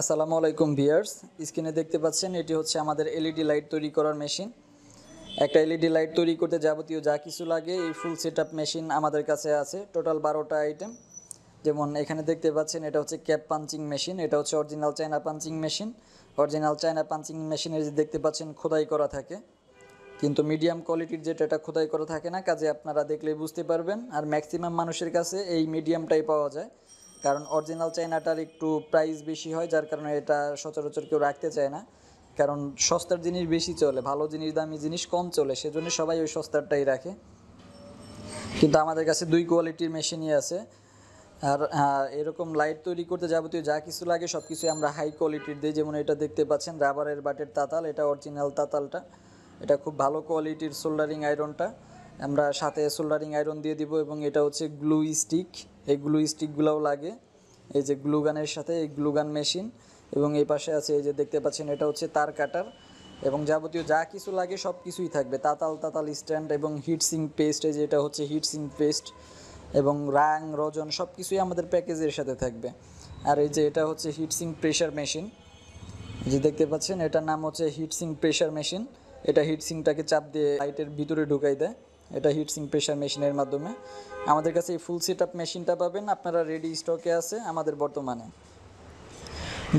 আসসালামু আলাইকুম ভিয়ার্স স্ক্রিনে দেখতে পাচ্ছেন এটি হচ্ছে আমাদের এলইডি লাইট তৈরি করার মেশিন একটা এলইডি লাইট তৈরি করতে যাবতীয় যা কিছু লাগে এই ফুল সেট মেশিন আমাদের কাছে আছে টোটাল বারোটা আইটেম যেমন এখানে দেখতে পাচ্ছেন এটা হচ্ছে ক্যাপ পাঞ্চিং মেশিন এটা হচ্ছে original China punching machine original China punching মেশিনের যে দেখতে পাচ্ছেন খোদাই করা থাকে কিন্তু মিডিয়াম কোয়ালিটির যেটা এটা খোদাই করা থাকে না কাজে আপনারা দেখলেই বুঝতে পারবেন আর ম্যাক্সিমাম মানুষের কাছে এই মিডিয়ামটাই পাওয়া যায় কারণ অরিজিনাল চায়নাটার একটু প্রাইস বেশি হয় যার কারণে এটা সচরাচর কেউ রাখতে চায় না কারণ সস্তার জিনিস বেশি চলে ভালো জিনিস দামি জিনিস কম চলে সেজন্য সবাই ওই সস্তারটাই রাখে কিন্তু আমাদের কাছে দুই কোয়ালিটির মেশিনই আছে আর এরকম লাইট তৈরি করতে যাবতীয় যা কিছু লাগে সব কিছুই আমরা হাই কোয়ালিটির দিই যেমন এটা দেখতে পাচ্ছেন রাবারের বাটের তাতাল এটা অরিজিনাল তাতালটা এটা খুব ভালো কোয়ালিটির সোল্ডারিং আয়রনটা আমরা সাথে সোল্ডারিং আয়রন দিয়ে দিব এবং এটা হচ্ছে গ্লু স্টিক এই গ্লু স্টিকগুলোও লাগে এই যে গ্লু গানের সাথে এই গ্লু গান মেশিন এবং এই পাশে আছে এই যে দেখতে পাচ্ছেন এটা হচ্ছে তার কাটার এবং যাবতীয় যা কিছু লাগে সব কিছুই থাকবে তাতাল তাতাল স্ট্যান্ড এবং হিটসিং পেস্ট এই যে এটা হচ্ছে হিটসিং পেস্ট এবং রাং রজন সব কিছুই আমাদের প্যাকেজের সাথে থাকবে আর এই যে এটা হচ্ছে হিটসিং প্রেশার মেশিন যে দেখতে পাচ্ছেন এটার নাম হচ্ছে হিটসিং প্রেশার মেশিন এটা হিটসিংটাকে চাপ দিয়ে লাইটের ভিতরে ঢুকাই দেয় এটা হিটসিং প্রেশার মেশিনের মাধ্যমে আমাদের কাছে এই ফুল সেট আপ মেশিনটা পাবেন আপনারা রেডি স্টকে আছে আমাদের বর্তমানে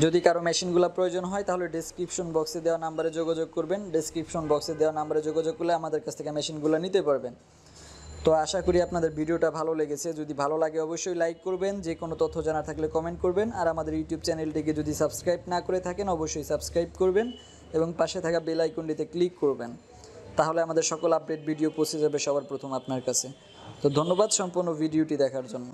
যদি কারো মেশিনগুলো প্রয়োজন হয় তাহলে ডিসক্রিপশন বক্সে দেওয়া নাম্বারে যোগাযোগ করবেন ডিসক্রিপশন বক্সে দেওয়া নাম্বারে যোগাযোগ করলে আমাদের কাছ থেকে মেশিনগুলো নিতে পারবেন তো আশা করি আপনাদের ভিডিওটা ভালো লেগেছে যদি ভালো লাগে অবশ্যই লাইক করবেন যে কোনো তথ্য জানা থাকলে কমেন্ট করবেন আর আমাদের ইউটিউব চ্যানেলটিকে যদি সাবস্ক্রাইব না করে থাকেন অবশ্যই সাবস্ক্রাইব করবেন এবং পাশে থাকা বেল আইকনটিতে ক্লিক করবেন তাহলে আমাদের সকল আপডেট ভিডিও পৌঁছে যাবে সবার প্রথম আপনার কাছে তো ধন্যবাদ সম্পূর্ণ ভিডিওটি দেখার জন্য